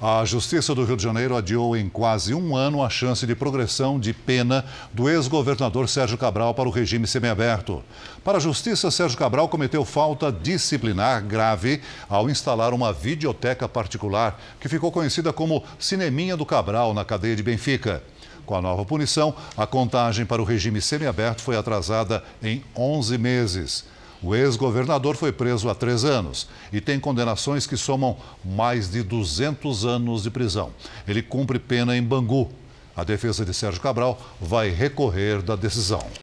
A Justiça do Rio de Janeiro adiou em quase um ano a chance de progressão de pena do ex-governador Sérgio Cabral para o regime semiaberto. Para a Justiça, Sérgio Cabral cometeu falta disciplinar grave ao instalar uma videoteca particular que ficou conhecida como Cineminha do Cabral na cadeia de Benfica. Com a nova punição, a contagem para o regime semiaberto foi atrasada em 11 meses. O ex-governador foi preso há três anos e tem condenações que somam mais de 200 anos de prisão. Ele cumpre pena em Bangu. A defesa de Sérgio Cabral vai recorrer da decisão.